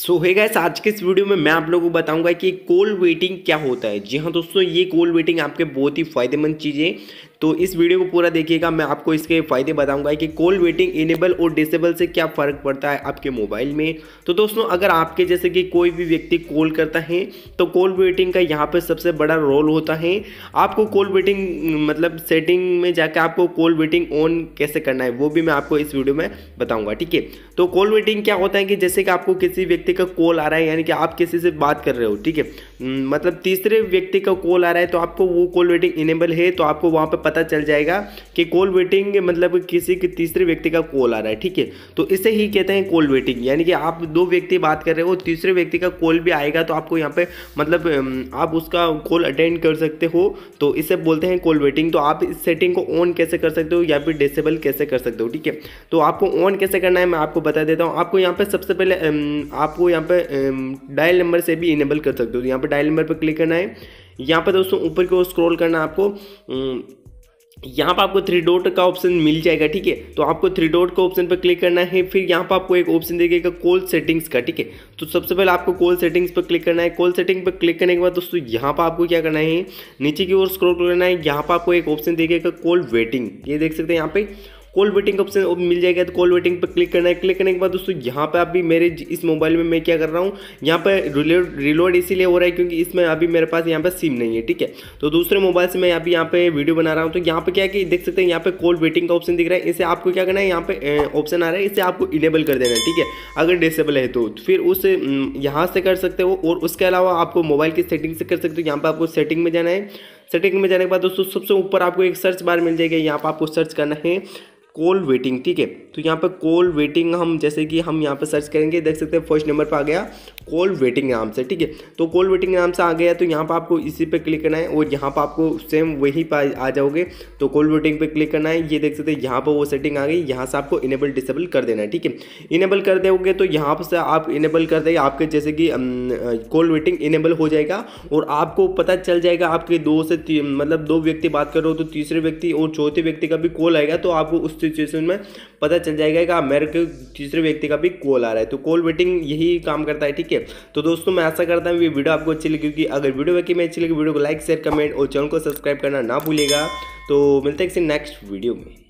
सो है गैस आज के इस वीडियो में मैं आप लोगों को बताऊंगा कि कोल्ड वेटिंग क्या होता है जी हाँ दोस्तों ये कोल्ड वेटिंग आपके बहुत ही फायदेमंद चीज़ है तो इस वीडियो को पूरा देखिएगा मैं आपको इसके फ़ायदे बताऊंगा कि कॉल वेटिंग इनेबल और डिसेबल से क्या फ़र्क पड़ता है आपके मोबाइल में तो दोस्तों अगर आपके जैसे कि कोई भी व्यक्ति कॉल करता है तो कॉल वेटिंग का यहाँ पर सबसे बड़ा रोल होता है आपको कॉल वेटिंग मतलब सेटिंग में जाकर आपको कॉल वेटिंग ऑन कैसे करना है वो भी मैं आपको इस वीडियो में बताऊँगा ठीक है तो कॉल वेटिंग क्या होता है कि जैसे कि आपको किसी व्यक्ति का कॉल आ रहा है यानी कि आप किसी से बात कर रहे हो ठीक है मतलब तीसरे व्यक्ति का कॉल आ रहा है तो आपको वो कॉल वेटिंग इनेबल है तो आपको वहाँ पर पता चल जाएगा कि कॉल वेटिंग मतलब किसी के तीसरे व्यक्ति का कॉल आ रहा है ठीक है तो इसे ही कहते हैं कॉल वेटिंग यानी कि आप दो व्यक्ति बात कर रहे हो तीसरे व्यक्ति का कॉल भी आएगा तो आपको यहाँ पे मतलब आप उसका कॉल अटेंड कर सकते हो तो इसे बोलते हैं कॉल वेटिंग तो आप इस सेटिंग को ऑन कैसे कर सकते हो या फिर डिसेबल कैसे कर सकते हो ठीक है तो आपको ऑन कैसे करना है मैं आपको बता देता हूँ आपको यहाँ पर सबसे पहले आपको यहाँ पर डायल नंबर से भी इनेबल कर सकते हो तो यहाँ पर डायल नंबर पर क्लिक करना है यहाँ पर दोस्तों ऊपर की ओर स्क्रॉल करना आपको यहाँ पर आपको थ्री डॉट का ऑप्शन मिल जाएगा ठीक है तो आपको थ्री डॉट का ऑप्शन पर क्लिक करना है फिर यहाँ पर आपको एक ऑप्शन देखेगा कॉल सेटिंग्स का ठीक है तो सबसे पहले आपको कॉल सेटिंग्स पर क्लिक करना है कॉल सेटिंग पर क्लिक करने के बाद दोस्तों यहाँ पर आपको क्या करना है नीचे की ओर स्क्रोल करना है यहाँ पर आपको एक ऑप्शन देखेगा कॉल वेटिंग ये देख सकते हैं यहाँ पर कॉल वेटिंग ऑप्शन मिल जाएगा तो कॉल वेटिंग पर क्लिक करना है क्लिक करने के बाद दोस्तों यहाँ पर अभी मेरे इस मोबाइल में मैं क्या कर रहा हूँ यहाँ पर रिलोड इसीलिए हो रहा है क्योंकि इसमें अभी मेरे पास यहाँ पर सिम नहीं है ठीक है तो दूसरे मोबाइल से मैं अभी यहाँ पे वीडियो बना रहा हूँ तो यहाँ पे क्या है कि देख सकते हैं यहाँ पर कॉल वेटिंग का ऑप्शन दिख रहा है इसे आपको क्या करना है यहाँ पे ऑप्शन आ रहा है इसे आपको इनेबल कर देना है ठीक है अगर डिसेबल है तो, तो फिर उस यहाँ से कर सकते हो और उसके अलावा आपको मोबाइल की सेटिंग से कर सकते हो यहाँ पर आपको सेटिंग में जाना है सेटिंग में जाने के बाद दोस्तों सबसे ऊपर आपको एक सर्च बार मिल जाएगी यहाँ पर आपको सर्च करना है कोल वेटिंग ठीक है तो यहाँ पर कोल वेटिंग हम जैसे कि हम यहाँ पर सर्च करेंगे देख सकते हैं फर्स्ट नंबर पर आ गया कोल वेटिंग नाम से ठीक है तो कोल वेटिंग नाम से आ गया तो यहाँ पर आपको इसी पे क्लिक करना है और यहाँ पर आपको सेम वहीं पर आ जाओगे तो कोल वेटिंग पे क्लिक करना है ये देख सकते हैं यहाँ पर वो सेटिंग आ गई यहाँ से आपको इनेबल डिसेबल कर देना है ठीक है इनेबल कर दोगे तो यहाँ से आप इनेबल कर देंगे आपके जैसे कि कोल वेटिंग इनेबल हो जाएगा और आपको पता चल जाएगा आपके दो से मतलब दो व्यक्ति बात कर रहे हो तो तीसरे व्यक्ति और चौथे व्यक्ति का भी कॉल आएगा तो आपको उससे सिचुएशन में पता चल जाएगा कि मेरे को तीसरे व्यक्ति का भी कॉल आ रहा है तो कॉल वेटिंग यही काम करता है ठीक है तो दोस्तों मैं ऐसा करता हूँ ये वीडियो आपको अच्छी लगी क्योंकि अगर वीडियो वाकई में अच्छी लगी वीडियो को लाइक शेयर कमेंट और चैनल को सब्सक्राइब करना ना भूलेगा तो मिलते हैं किसी नेक्स्ट वीडियो में